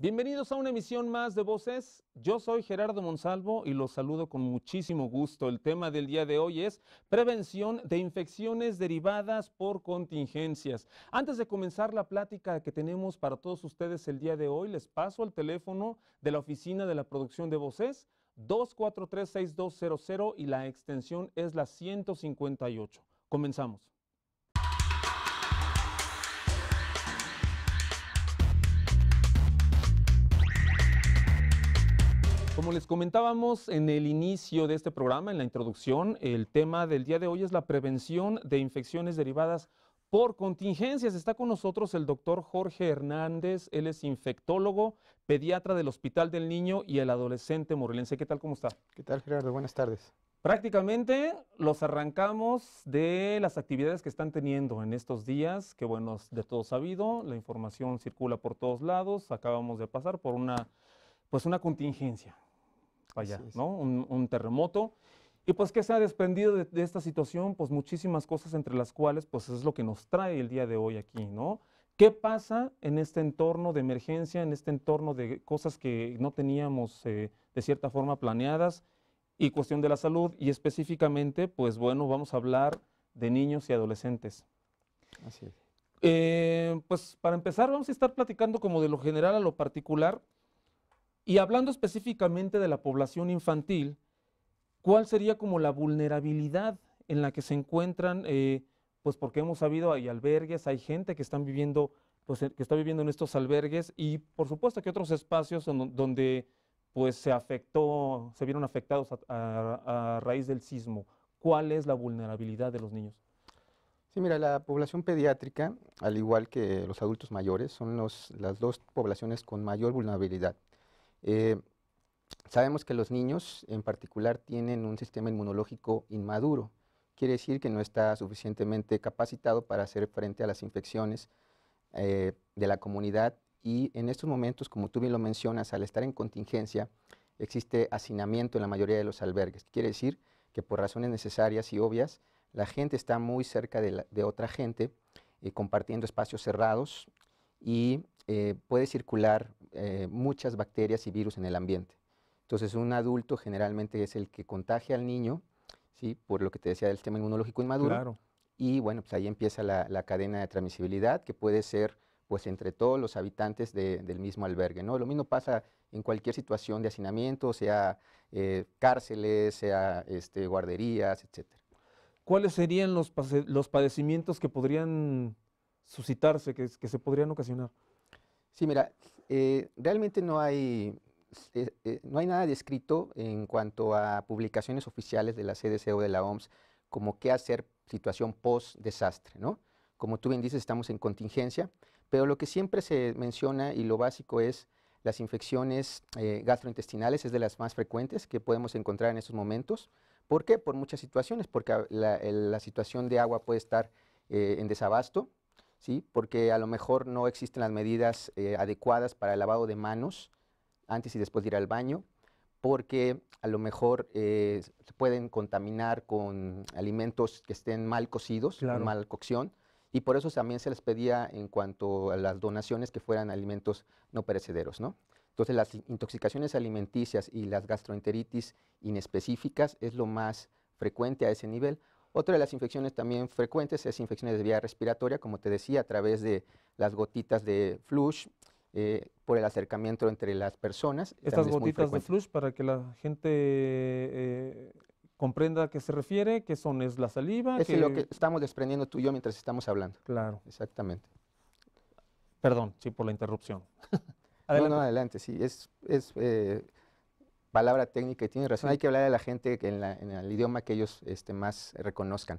Bienvenidos a una emisión más de Voces. Yo soy Gerardo Monsalvo y los saludo con muchísimo gusto. El tema del día de hoy es prevención de infecciones derivadas por contingencias. Antes de comenzar la plática que tenemos para todos ustedes el día de hoy, les paso el teléfono de la oficina de la producción de Voces 2436200 y la extensión es la 158. Comenzamos. Como les comentábamos en el inicio de este programa, en la introducción, el tema del día de hoy es la prevención de infecciones derivadas por contingencias. Está con nosotros el doctor Jorge Hernández, él es infectólogo, pediatra del Hospital del Niño y el Adolescente Morelense. ¿Qué tal? ¿Cómo está? ¿Qué tal, Gerardo? Buenas tardes. Prácticamente los arrancamos de las actividades que están teniendo en estos días, que bueno, de todo sabido, la información circula por todos lados, acabamos de pasar por una, pues una contingencia, allá, ¿no? Un, terremoto. Y pues, que se ha desprendido de, esta situación? Pues muchísimas cosas entre las cuales, pues es lo que nos trae el día de hoy aquí, ¿no? ¿Qué pasa en este entorno de emergencia, en este entorno de cosas que no teníamos eh, de cierta forma planeadas? Y cuestión de la salud, y específicamente, pues bueno, vamos a hablar de niños y adolescentes. Así es. Eh, pues para empezar, vamos a estar platicando como de lo general a lo particular. Y hablando específicamente de la población infantil, ¿cuál sería como la vulnerabilidad en la que se encuentran? Eh, pues porque hemos sabido, hay albergues, hay gente que están viviendo, pues, eh, que está viviendo en estos albergues y por supuesto que otros espacios donde pues se afectó, se vieron afectados a, raíz del sismo. ¿Cuál es la vulnerabilidad de los niños? Sí, mira, la población pediátrica, al igual que los adultos mayores, son las dos poblaciones con mayor vulnerabilidad. Eh, sabemos que los niños en particular tienen un sistema inmunológico inmaduro, quiere decir que no está suficientemente capacitado para hacer frente a las infecciones eh, de la comunidad y en estos momentos, como tú bien lo mencionas, al estar en contingencia, existe hacinamiento en la mayoría de los albergues. Quiere decir que por razones necesarias y obvias, la gente está muy cerca de, otra gente, eh, compartiendo espacios cerrados y puede circular eh, muchas bacterias y virus en el ambiente. Entonces, un adulto generalmente es el que contagia al niño, ¿sí? por lo que te decía del sistema inmunológico inmaduro. Claro. Y bueno, pues ahí empieza la, cadena de transmisibilidad, que puede ser pues entre todos los habitantes del mismo albergue. ¿no? Lo mismo pasa en cualquier situación de hacinamiento, sea eh, cárceles, sea este, guarderías, etc. ¿Cuáles serían los, los padecimientos que podrían suscitarse, que se podrían ocasionar? Sí, mira, eh, realmente no hay, eh, eh, no hay nada descrito en cuanto a publicaciones oficiales de la CDC o de la OMS como qué hacer situación post-desastre, ¿no? Como tú bien dices, estamos en contingencia, pero lo que siempre se menciona y lo básico es las infecciones gastrointestinales, es de las más frecuentes que podemos encontrar en estos momentos. ¿Por qué? Por muchas situaciones, porque ah, la, situación de agua puede estar en desabasto, ¿sí? porque a lo mejor no existen las medidas eh, adecuadas para el lavado de manos antes y después de ir al baño, porque a lo mejor eh, se pueden contaminar con alimentos que estén mal cocidos, mal cocción, y por eso también se les pedía en cuanto a las donaciones que fueran alimentos no perecederos, ¿no? Entonces las intoxicaciones alimenticias y las gastroenteritis inespecíficas es lo más frecuente a ese nivel. Otra de las infecciones también frecuentes es infecciones de vía respiratoria, como te decía, a través de las gotitas de flush, eh, por el acercamiento entre las personas. Estas gotitas de flush, para que la gente eh, comprenda a qué se refiere, qué son, es la saliva. Es lo que estamos desprendiendo tú y yo mientras estamos hablando. Claro. Exactamente. Perdón, sí, por la interrupción. adelante. No, adelante, sí. Es, es eh, palabra técnica y tiene razón, hay que hablar a la gente en, el idioma que ellos este, más reconozcan.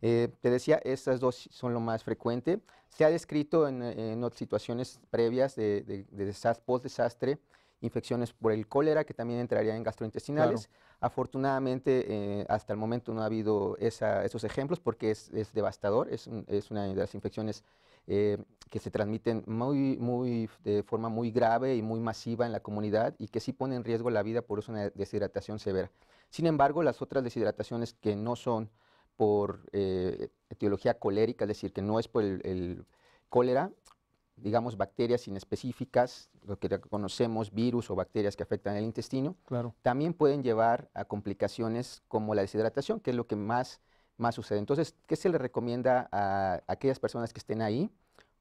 Eh, te decía, estas dos son lo más frecuente. Se ha descrito en, situaciones previas de, de, post-desastre, infecciones por el cólera, que también entraría en gastrointestinales. Afortunadamente, eh, hasta el momento no ha habido esos ejemplos porque es, devastador, es, es, una de las infecciones eh, que se transmiten muy, muy, de forma muy grave y muy masiva en la comunidad y que sí ponen en riesgo la vida por una deshidratación severa. Sin embargo, las otras deshidrataciones que no son por eh, etiología colérica, es decir, que no es por el, cólera, digamos, bacterias inespecíficas, lo que conocemos, virus o bacterias que afectan el intestino, también pueden llevar a complicaciones como la deshidratación, que es lo que más más sucede. Entonces, ¿qué se le recomienda a, aquellas personas que estén ahí?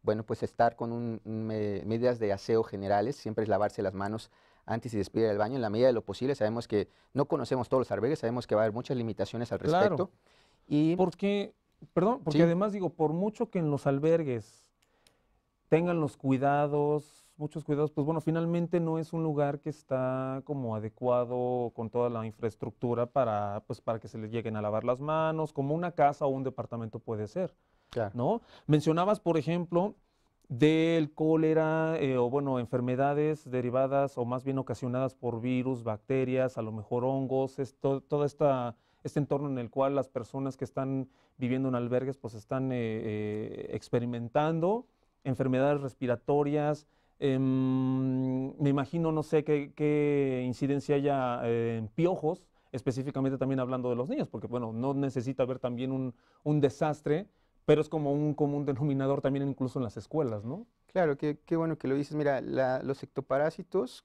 Bueno, pues estar con medidas de aseo generales, siempre es lavarse las manos antes y después del baño, en la medida de lo posible. Sabemos que no conocemos todos los albergues, sabemos que va a haber muchas limitaciones al respecto. Claro, y porque, perdón, porque además digo, por mucho que en los albergues tengan los cuidados, muchos cuidados, pues bueno, finalmente no es un lugar que está como adecuado con toda la infraestructura para, pues, para que se les lleguen a lavar las manos, como una casa o un departamento puede ser. ¿no? Mencionabas, por ejemplo, del cólera eh, o bueno, enfermedades derivadas o más bien ocasionadas por virus, bacterias, a lo mejor hongos, esto, todo esta, este entorno en el cual las personas que están viviendo en albergues pues están eh, eh, experimentando enfermedades respiratorias, Em, me imagino, no sé qué, incidencia haya eh, en piojos, específicamente también hablando de los niños, porque bueno, no necesita haber también un, desastre, pero es como un común denominador también incluso en las escuelas, ¿no? Claro, qué, bueno que lo dices. Mira, los ectoparásitos,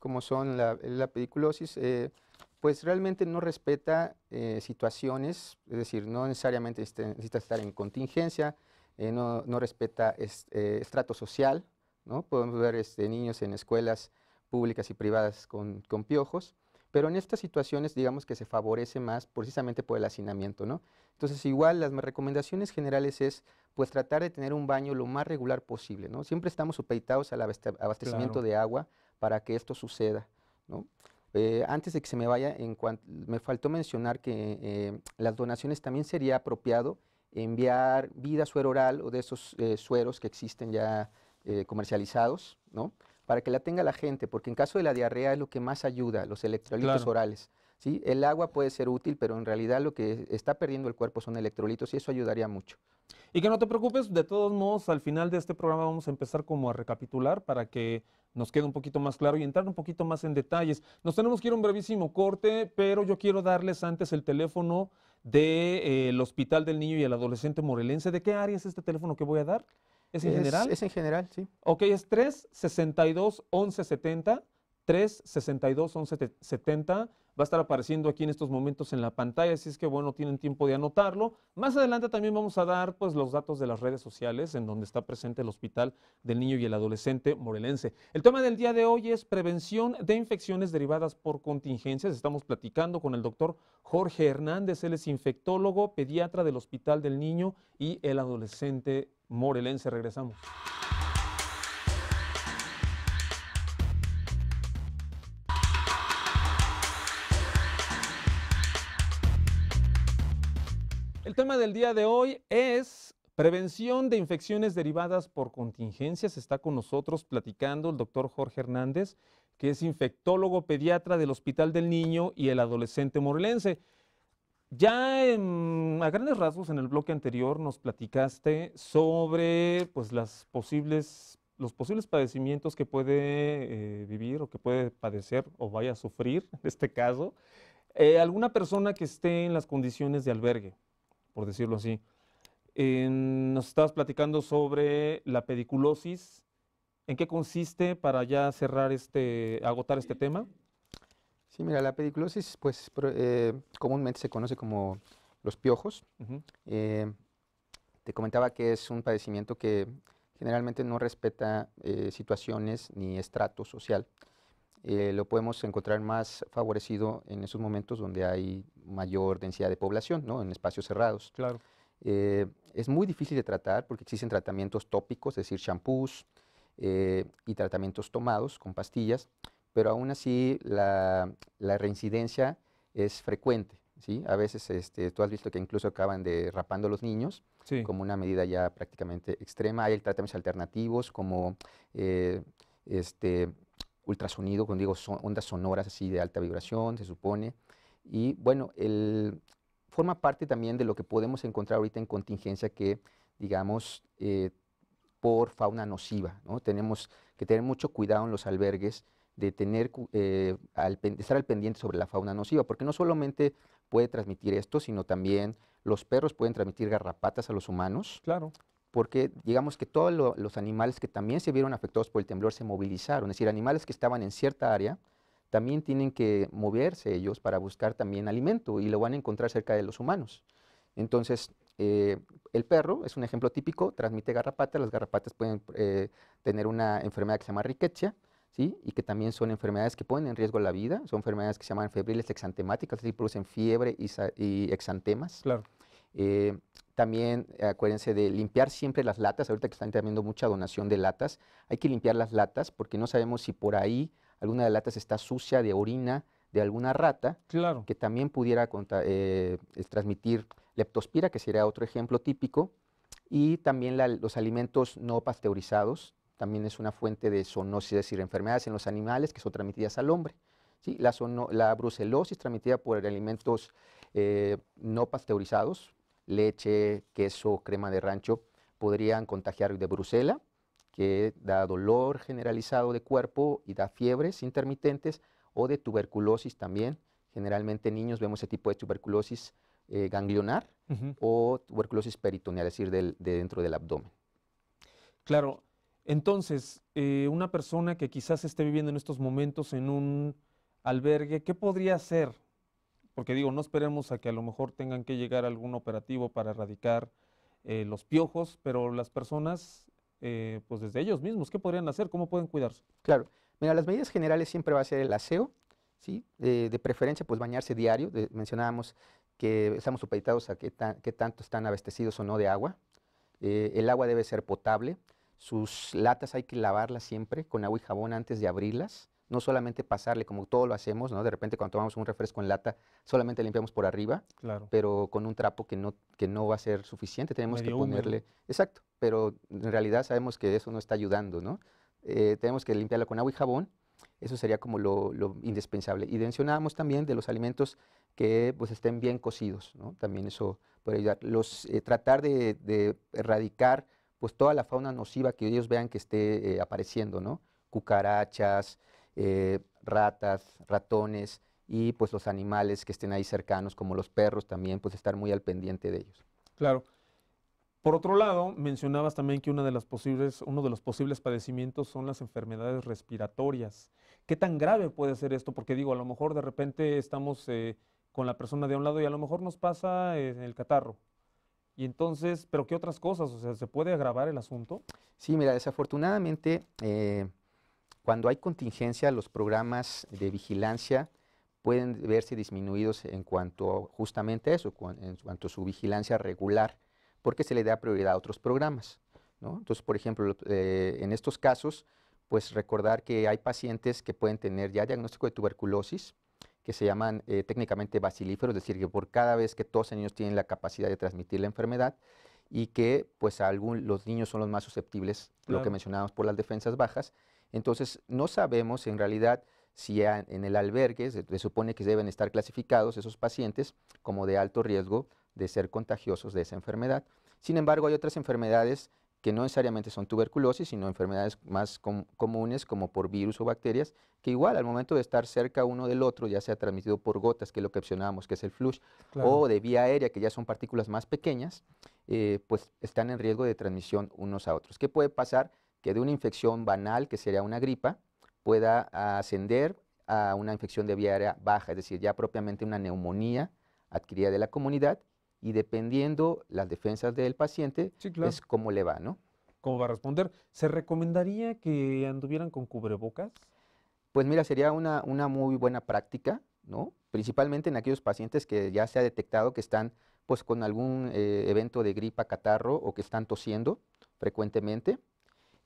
como son la, pediculosis, eh, pues realmente no respeta eh, situaciones, es decir, no necesariamente este, necesita estar en contingencia, no, respeta estrato social, Podemos ver este, niños en escuelas públicas y privadas con, piojos, pero en estas situaciones digamos que se favorece más precisamente por el hacinamiento, ¿no? Entonces igual las recomendaciones generales es pues tratar de tener un baño lo más regular posible, ¿no? Siempre estamos supeditados al abastecimiento de agua para que esto suceda, eh, antes de que se me vaya, me faltó mencionar que eh, las donaciones también sería apropiado enviar vida suero oral o de esos eh, sueros que existen ya eh, comercializados, ¿no? Para que la tenga la gente, porque en caso de la diarrea es lo que más ayuda, los electrolitos orales. ¿sí? El agua puede ser útil, pero en realidad lo que está perdiendo el cuerpo son electrolitos y eso ayudaría mucho. Y que no te preocupes, de todos modos, al final de este programa vamos a empezar como a recapitular para que nos quede un poquito más claro y entrar un poquito más en detalles. Nos tenemos que ir a un brevísimo corte, pero yo quiero darles antes el teléfono del de, eh, Hospital del Niño y el Adolescente Morelense. ¿De qué área es este teléfono que voy a dar? ¿Es en general? Es en general, sí. Ok, es 3-62-11-70, 3-62-11-70 va a estar apareciendo aquí en estos momentos en la pantalla, así es que bueno, tienen tiempo de anotarlo. Más adelante también vamos a dar pues los datos de las redes sociales en donde está presente el Hospital del Niño y el Adolescente Morelense. El tema del día de hoy es prevención de infecciones derivadas por contingencias. Estamos platicando con el doctor Jorge Hernández, él es infectólogo, pediatra del Hospital del Niño y el Adolescente Morelense. Regresamos. tema del día de hoy es prevención de infecciones derivadas por contingencias. Está con nosotros platicando el doctor Jorge Hernández, que es infectólogo pediatra del Hospital del Niño y el Adolescente Morelense. Ya a grandes rasgos en el bloque anterior nos platicaste sobre pues, las posibles, los posibles padecimientos que puede eh, vivir o que puede padecer o vaya a sufrir, en este caso, eh, alguna persona que esté en las condiciones de albergue por decirlo así. nos estabas platicando sobre la pediculosis. ¿En qué consiste para ya cerrar este, agotar este tema? Sí, mira, la pediculosis, pues eh, comúnmente se conoce como los piojos. Eh, te comentaba que es un padecimiento que generalmente no respeta eh, situaciones ni estrato social. Eh, lo podemos encontrar más favorecido en esos momentos donde hay mayor densidad de población, ¿no? en espacios cerrados. Claro. Eh, es muy difícil de tratar porque existen tratamientos tópicos, es decir, champús eh, y tratamientos tomados con pastillas, pero aún así la, reincidencia es frecuente. ¿sí? A veces este, tú has visto que incluso acaban derrapando a los niños como una medida ya prácticamente extrema. Hay tratamientos alternativos como este, ultrasonido, cuando digo ondas sonoras así de alta vibración, se supone. Y bueno, forma parte también de lo que podemos encontrar ahorita en contingencia que, digamos, eh, por fauna nociva. ¿no? Tenemos que tener mucho cuidado en los albergues de, tener, eh, estar al pendiente sobre la fauna nociva, porque no solamente puede transmitir esto, sino también los perros pueden transmitir garrapatas a los humanos. Claro porque digamos que todos los animales que también se vieron afectados por el temblor se movilizaron, es decir, animales que estaban en cierta área también tienen que moverse ellos para buscar también alimento y lo van a encontrar cerca de los humanos. Entonces, eh, el perro es un ejemplo típico, transmite garrapatas, las garrapatas pueden eh, tener una enfermedad que se llama rickettsia, ¿sí? y que también son enfermedades que ponen en riesgo la vida, son enfermedades que se llaman febriles exantemáticas, es producen fiebre y, y exantemas. Claro. Eh, también acuérdense de limpiar siempre las latas, ahorita que están teniendo mucha donación de latas, hay que limpiar las latas porque no sabemos si por ahí alguna de las latas está sucia de orina de alguna rata, que también pudiera eh, transmitir leptospira, que sería otro ejemplo típico, y también los alimentos no pasteurizados, también es una fuente de zoonosis, es decir, enfermedades en los animales que son transmitidas al hombre. ¿sí? La, brucelosis transmitida por alimentos eh, no pasteurizados, leche, queso, crema de rancho, podrían contagiar de brucela, que da dolor generalizado de cuerpo y da fiebres intermitentes, o de tuberculosis también. Generalmente niños vemos ese tipo de tuberculosis eh, ganglionar o tuberculosis peritoneal, es decir, de dentro del abdomen. Claro, entonces, eh, una persona que quizás esté viviendo en estos momentos en un albergue, ¿qué podría hacer porque digo, no esperemos a que a lo mejor tengan que llegar algún operativo para erradicar eh, los piojos, pero las personas, eh, pues desde ellos mismos, ¿qué podrían hacer? ¿Cómo pueden cuidarse? Claro, mira, las medidas generales siempre va a ser el aseo, ¿sí? Eh, de preferencia, pues bañarse diario, mencionábamos que estamos supeditados a qué, qué, tanto están abastecidos o no de agua, el agua debe ser potable, sus latas hay que lavarlas siempre con agua y jabón antes de abrirlas, no solamente pasarle como todo lo hacemos, ¿no? De repente cuando tomamos un refresco en lata, solamente limpiamos por arriba, claro. pero con un trapo que no, que no va a ser suficiente, tenemos que ponerle... Exacto, pero en realidad sabemos que eso no está ayudando, ¿no? Eh, tenemos que limpiarla con agua y jabón, eso sería como lo, indispensable. Y mencionábamos también de los alimentos que pues, estén bien cocidos, ¿no? También eso puede ayudar. Los, eh, tratar de, erradicar pues, toda la fauna nociva que ellos vean que esté eh, apareciendo, ¿no? Cucarachas, eh, ratas, ratones y pues los animales que estén ahí cercanos, como los perros también, pues estar muy al pendiente de ellos. Claro. Por otro lado, mencionabas también que una de las posibles, uno de los posibles padecimientos son las enfermedades respiratorias. ¿Qué tan grave puede ser esto? Porque digo, a lo mejor de repente estamos eh, con la persona de un lado y a lo mejor nos pasa el catarro. Y entonces, ¿pero qué otras cosas? O sea, ¿se puede agravar el asunto? Sí, mira, desafortunadamente eh, cuando hay contingencia, los programas de vigilancia pueden verse disminuidos en cuanto justamente a eso, en cuanto a su vigilancia regular, porque se le da prioridad a otros programas. Entonces, por ejemplo, eh, en estos casos, pues recordar que hay pacientes que pueden tener ya diagnóstico de tuberculosis, que se llaman eh, técnicamente basilíferos, es decir, que por cada vez que tosen niños tienen la capacidad de transmitir la enfermedad, y que pues algún, los niños son los más susceptibles, lo que mencionábamos por las defensas bajas. Entonces no sabemos en realidad si en el albergue se, supone que deben estar clasificados esos pacientes como de alto riesgo de ser contagiosos de esa enfermedad. Sin embargo, hay otras enfermedades que no necesariamente son tuberculosis, sino enfermedades más comunes como por virus o bacterias, que igual al momento de estar cerca uno del otro ya sea transmitido por gotas, que es lo que opcionábamos, que es el flush, o de vía aérea, que ya son partículas más pequeñas, eh, pues están en riesgo de transmisión unos a otros. ¿Qué puede pasar? Que de una infección banal, que sería una gripa, pueda ascender a una infección de vía aérea baja, es decir, ya propiamente una neumonía adquirida de la comunidad, y dependiendo las defensas del paciente, es pues, cómo le va, ¿no? ¿Cómo va a responder? ¿Se recomendaría que anduvieran con cubrebocas? Pues mira, sería una, una muy buena práctica, ¿no? Principalmente en aquellos pacientes que ya se ha detectado que están pues con algún eh, evento de gripa, catarro o que están tosiendo frecuentemente.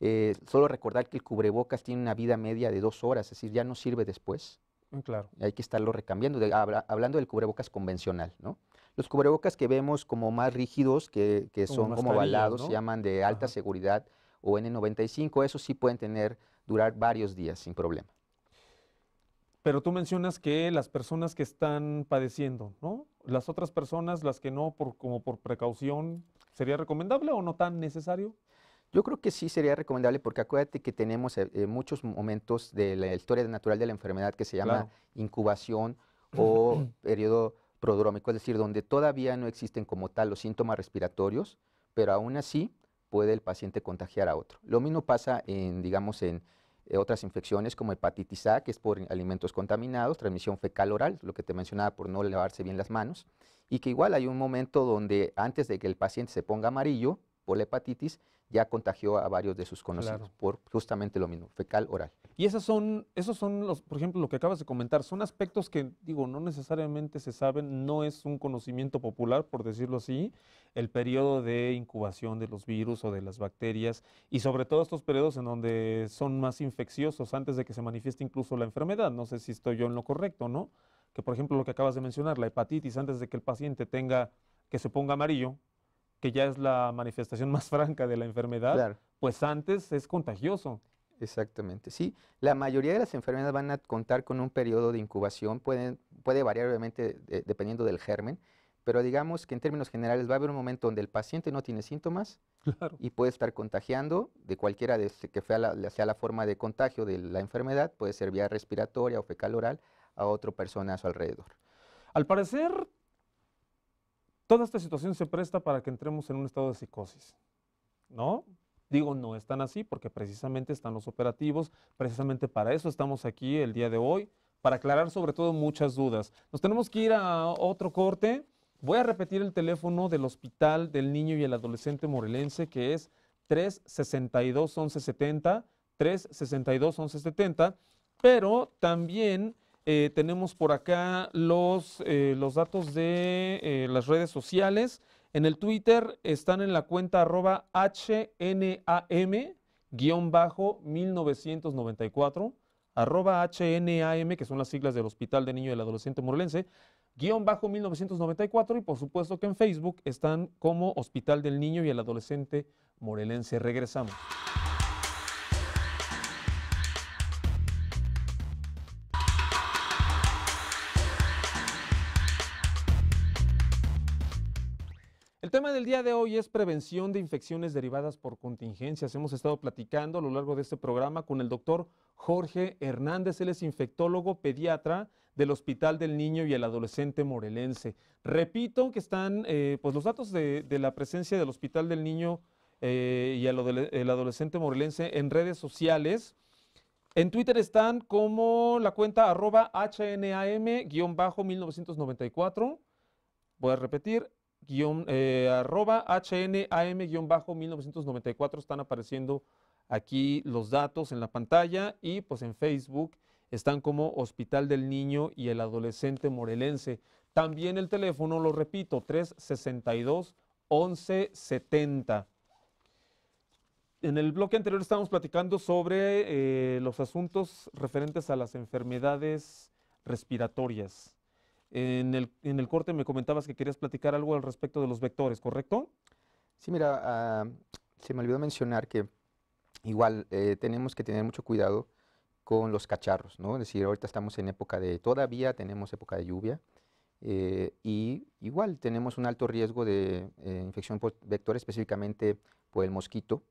Eh, solo recordar que el cubrebocas tiene una vida media de dos horas, es decir, ya no sirve después. Mm, claro. Hay que estarlo recambiando, hablando del cubrebocas convencional, ¿no? los cubrebocas que vemos como más rígidos, que, son como balados, se llaman de alta seguridad o N95, esos sí pueden tener, durar varios días sin problema. Pero tú mencionas que las personas que están padeciendo, ¿no? Las otras personas, las que no, como por precaución, ¿sería recomendable o no tan necesario? Yo creo que sí sería recomendable porque acuérdate que tenemos eh, eh, muchos momentos de la historia natural de la enfermedad que se llama incubación o periodo prodrómico, es decir, donde todavía no existen como tal los síntomas respiratorios, pero aún así puede el paciente contagiar a otro. Lo mismo pasa en, digamos, en eh, otras infecciones como hepatitis A, que es por alimentos contaminados, transmisión fecal oral, lo que te mencionaba por no lavarse bien las manos, y que igual hay un momento donde antes de que el paciente se ponga amarillo por la hepatitis, ya contagió a varios de sus conocidos por justamente lo mismo, fecal oral. Y esas son, esos son por ejemplo, lo que acabas de comentar, son aspectos que, digo, no necesariamente se saben, no es un conocimiento popular, por decirlo así, el periodo de incubación de los virus o de las bacterias, y sobre todo estos periodos en donde son más infecciosos antes de que se manifieste incluso la enfermedad. No sé si estoy yo en lo correcto, ¿no? Que, por ejemplo, lo que acabas de mencionar, la hepatitis, antes de que el paciente tenga, que se ponga amarillo, que ya es la manifestación más franca de la enfermedad, pues antes es contagioso. Exactamente, sí. La mayoría de las enfermedades van a contar con un periodo de incubación, pueden, puede variar obviamente dependiendo del germen, pero digamos que en términos generales va a haber un momento donde el paciente no tiene síntomas y puede estar contagiando de cualquiera de, este, que sea la forma de contagio de la enfermedad, puede ser vía respiratoria o fecal oral a otra persona a su alrededor. Al parecer, toda esta situación se presta para que entremos en un estado de psicosis, ¿no? Digo, no están así porque precisamente están los operativos, precisamente para eso estamos aquí el día de hoy, para aclarar sobre todo muchas dudas. Nos tenemos que ir a otro corte. Voy a repetir el teléfono del Hospital del Niño y el Adolescente Morelense, que es 362-1170, 362-1170, pero también eh, tenemos por acá los, eh, los datos de eh, las redes sociales. En el Twitter están en la cuenta arroba HNAM-1994, arroba HNAM, que son las siglas del Hospital del Niño y el Adolescente Morelense, guión bajo 1994 y por supuesto que en Facebook están como Hospital del Niño y el Adolescente Morelense. Regresamos. del día de hoy es prevención de infecciones derivadas por contingencias. Hemos estado platicando a lo largo de este programa con el doctor Jorge Hernández. Él es infectólogo pediatra del Hospital del Niño y el Adolescente Morelense. Repito que están eh, pues los datos de, la presencia del Hospital del Niño eh, y el, el Adolescente Morelense en redes sociales. En Twitter están como la cuenta arroba HNAM-1994. Voy a repetir, eh, arroba HNAM-1994 están apareciendo aquí los datos en la pantalla y pues en Facebook están como Hospital del Niño y el Adolescente Morelense. También el teléfono, lo repito, 362-1170. En el bloque anterior estábamos platicando sobre eh, los asuntos referentes a las enfermedades respiratorias. En el, corte me comentabas que querías platicar algo al respecto de los vectores, ¿correcto? Sí, mira, ah, se me olvidó mencionar que igual eh, tenemos que tener mucho cuidado con los cacharros, ¿no? Es decir, ahorita estamos en época de, todavía tenemos época de lluvia, eh, y igual tenemos un alto riesgo de eh, infección por vector, específicamente por el mosquito,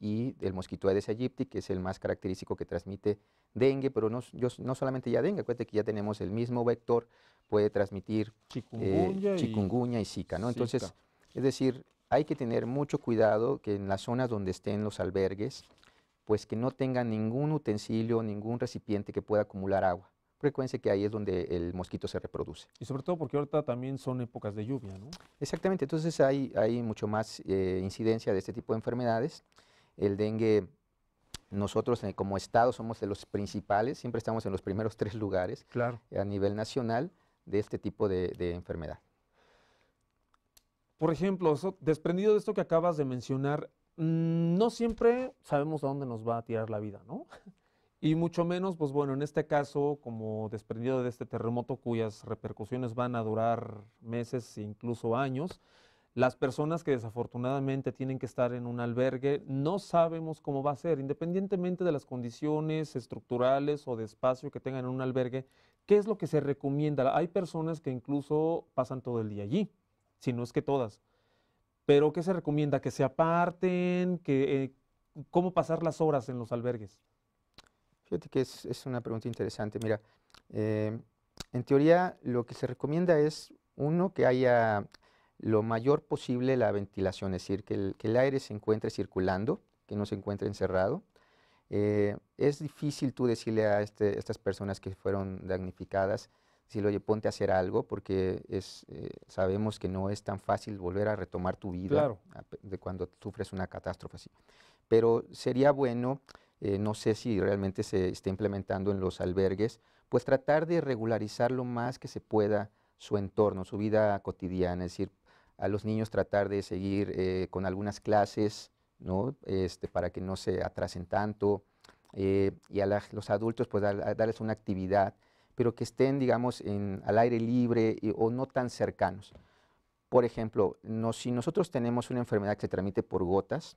y el mosquito Aedes aegypti, que es el más característico que transmite dengue, pero no, no solamente ya dengue, acuérdate que ya tenemos el mismo vector, puede transmitir chikungunya, eh, y, zika, ¿no? Entonces, es decir, hay que tener mucho cuidado que en las zonas donde estén los albergues, pues que no tengan ningún utensilio, ningún recipiente que pueda acumular agua. Frecuencia que ahí es donde el mosquito se reproduce. Y sobre todo porque ahorita también son épocas de lluvia, ¿no? Exactamente, entonces hay, hay mucho más eh, incidencia de este tipo de enfermedades. El dengue, nosotros eh, como Estado somos de los principales, siempre estamos en los primeros tres lugares a nivel nacional de este tipo de, enfermedad. Por ejemplo, desprendido de esto que acabas de mencionar, mm, no siempre sabemos a dónde nos va a tirar la vida, ¿no? Y mucho menos, pues bueno, en este caso, como desprendido de este terremoto cuyas repercusiones van a durar meses e incluso años, las personas que desafortunadamente tienen que estar en un albergue no sabemos cómo va a ser, independientemente de las condiciones estructurales o de espacio que tengan en un albergue, ¿qué es lo que se recomienda? Hay personas que incluso pasan todo el día allí, si no es que todas. Pero ¿qué se recomienda? ¿Que se aparten? Que, eh, ¿Cómo pasar las horas en los albergues? Fíjate que es, una pregunta interesante. Mira, eh, en teoría lo que se recomienda es uno, que haya lo mayor posible la ventilación, es decir, que el, que el aire se encuentre circulando, que no se encuentre encerrado. Eh, es difícil tú decirle a este, estas personas que fueron damnificadas, decirle, oye, ponte a hacer algo, porque es, eh, sabemos que no es tan fácil volver a retomar tu vida de cuando sufres una catástrofe así. Pero sería bueno, eh, no sé si realmente se está implementando en los albergues, pues tratar de regularizar lo más que se pueda su entorno, su vida cotidiana, es decir, a los niños tratar de seguir eh, con algunas clases, ¿no? Este, para que no se atrasen tanto, eh, y a los adultos pues darles una actividad, pero que estén, digamos, al aire libre o no tan cercanos. Por ejemplo, no, si nosotros tenemos una enfermedad que se transmite por gotas,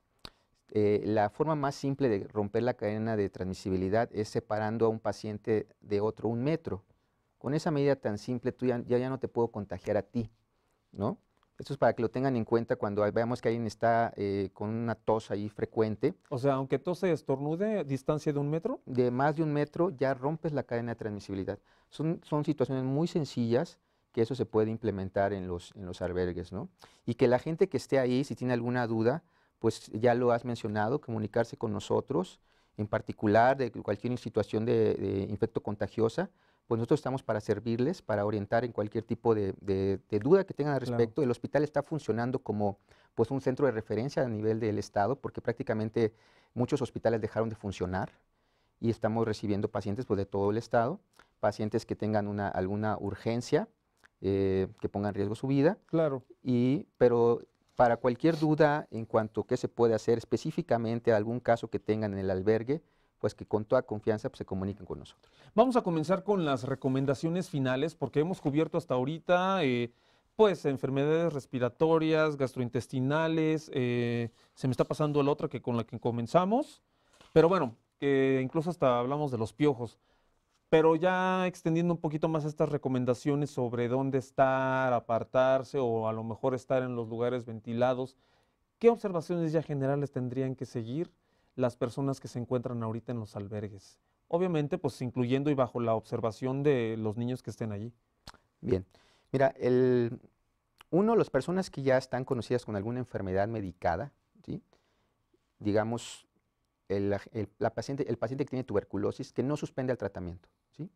eh, la forma más simple de romper la cadena de transmisibilidad es separando a un paciente de otro un metro. Con esa medida tan simple, tú ya, ya, ya no te puedo contagiar a ti, ¿no? Esto es para que lo tengan en cuenta cuando veamos que alguien está eh, con una tos ahí frecuente. O sea, aunque tose estornude, distancia de un metro. De más de un metro ya rompes la cadena de transmisibilidad. Son, situaciones muy sencillas que eso se puede implementar en los, albergues, ¿no? Y que la gente que esté ahí, si tiene alguna duda, pues ya lo has mencionado, comunicarse con nosotros, en particular de cualquier situación de, de infecto contagiosa, pues nosotros estamos para servirles, para orientar en cualquier tipo de, duda que tengan al respecto. El hospital está funcionando como pues un centro de referencia a nivel del Estado, porque prácticamente muchos hospitales dejaron de funcionar y estamos recibiendo pacientes pues, de todo el Estado, pacientes que tengan una, alguna urgencia, eh, que pongan en riesgo su vida. Claro. Y, pero para cualquier duda en cuanto a qué se puede hacer específicamente a algún caso que tengan en el albergue, pues que con toda confianza pues, se comuniquen con nosotros. Vamos a comenzar con las recomendaciones finales porque hemos cubierto hasta ahorita eh, pues enfermedades respiratorias, gastrointestinales, eh, se me está pasando la otra que con la que comenzamos, pero bueno, que incluso hasta hablamos de los piojos. Pero ya extendiendo un poquito más estas recomendaciones sobre dónde estar, apartarse o a lo mejor estar en los lugares ventilados, ¿qué observaciones ya generales tendrían que seguir las personas que se encuentran ahorita en los albergues. Obviamente, pues incluyendo y bajo la observación de los niños que estén allí. Bien, mira, uno, las personas que ya están conocidas con alguna enfermedad medicada, ¿sí? digamos, el, paciente, el paciente que tiene tuberculosis, que no suspende el tratamiento, ¿sí?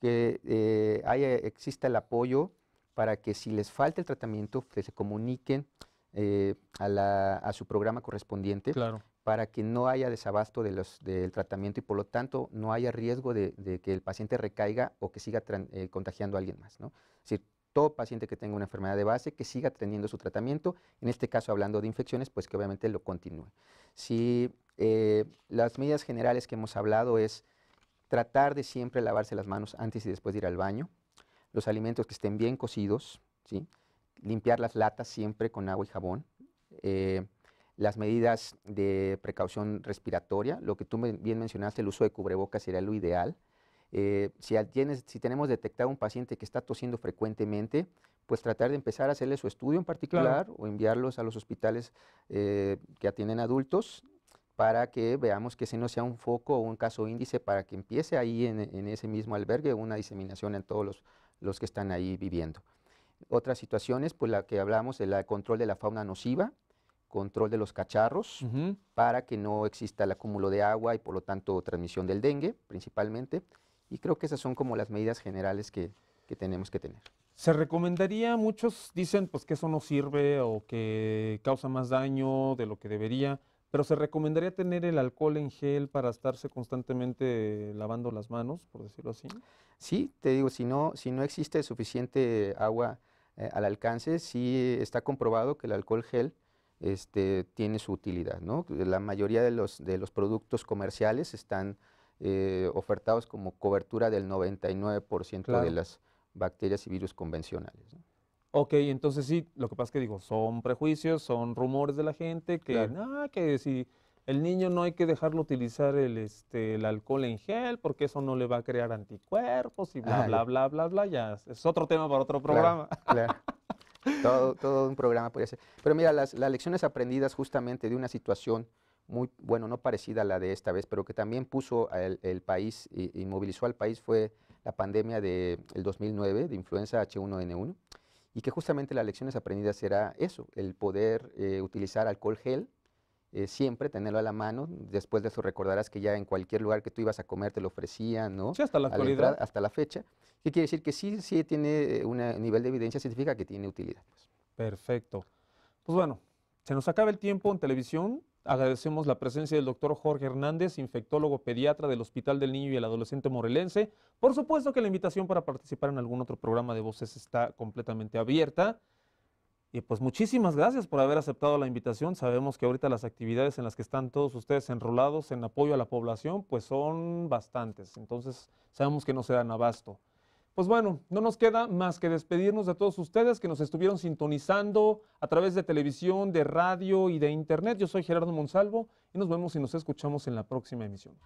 que eh, haya, exista el apoyo para que si les falta el tratamiento, que se comuniquen eh, a, su programa correspondiente claro para que no haya desabasto de los, del tratamiento y por lo tanto no haya riesgo de, que el paciente recaiga o que siga eh, contagiando a alguien más. ¿no? Es decir, todo paciente que tenga una enfermedad de base que siga teniendo su tratamiento, en este caso hablando de infecciones, pues que obviamente lo continúe. Si eh, las medidas generales que hemos hablado es tratar de siempre lavarse las manos antes y después de ir al baño, los alimentos que estén bien cocidos, ¿sí? limpiar las latas siempre con agua y jabón, eh, las medidas de precaución respiratoria, lo que tú bien mencionaste, el uso de cubrebocas sería lo ideal. Eh, si, si tenemos detectado un paciente que está tosiendo frecuentemente, pues tratar de empezar a hacerle su estudio en particular o enviarlos a los hospitales eh, que atienden adultos para que veamos que ese no sea un foco o un caso índice para que empiece ahí en, ese mismo albergue una diseminación en todos los, los que están ahí viviendo. Otras situaciones, pues la que hablamos, el control de la fauna nociva, control de los cacharros para que no exista el acúmulo de agua y por lo tanto transmisión del dengue principalmente. Y creo que esas son como las medidas generales que, tenemos que tener. ¿Se recomendaría? Muchos dicen pues que eso no sirve o que causa más daño de lo que debería, pero ¿se recomendaría tener el alcohol en gel para estarse constantemente lavando las manos, por decirlo así? Sí, te digo, si no, si no existe suficiente agua eh, al alcance, sí está comprobado que el alcohol gel este, tiene su utilidad. ¿no? La mayoría de los, de los productos comerciales están eh, ofertados como cobertura del 99% de las bacterias y virus convencionales. Ok, entonces sí, lo que pasa es que digo, son prejuicios, son rumores de la gente que, que si el niño no hay que dejarlo utilizar el, este, el alcohol en gel porque eso no le va a crear anticuerpos y bla, ah, bla, bla, bla, bla, ya. Es otro tema para otro programa. todo, un programa podría ser. Pero mira, las, lecciones aprendidas justamente de una situación muy, bueno, no parecida a la de esta vez, pero que también puso el, país, y, movilizó al país, fue la pandemia del 2009 de influenza H1N1, y que justamente las lecciones aprendidas era eso, el poder eh, utilizar alcohol gel eh, siempre tenerlo a la mano. Después de eso recordarás que ya en cualquier lugar que tú ibas a comer te lo ofrecían, ¿no? Sí, hasta la hasta la fecha. ¿Qué quiere decir? Que sí, sí tiene eh, un nivel de evidencia científica que tiene utilidad. Perfecto. Pues bueno, se nos acaba el tiempo en televisión. Agradecemos la presencia del doctor Jorge Hernández, infectólogo pediatra del Hospital del Niño y el Adolescente Morelense. Por supuesto que la invitación para participar en algún otro programa de voces está completamente abierta. Y pues muchísimas gracias por haber aceptado la invitación. Sabemos que ahorita las actividades en las que están todos ustedes enrolados en apoyo a la población, pues son bastantes. Entonces sabemos que no se dan abasto. Pues bueno, no nos queda más que despedirnos de todos ustedes que nos estuvieron sintonizando a través de televisión, de radio y de internet. Yo soy Gerardo Monsalvo y nos vemos y nos escuchamos en la próxima emisión.